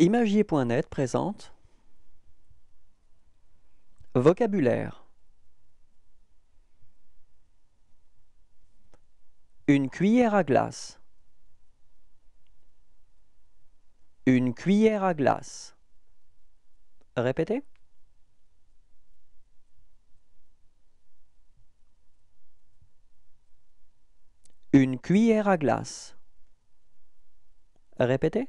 Imagier.net présente Vocabulaire Une cuillère à glace Une cuillère à glace Répétez Une cuillère à glace Répétez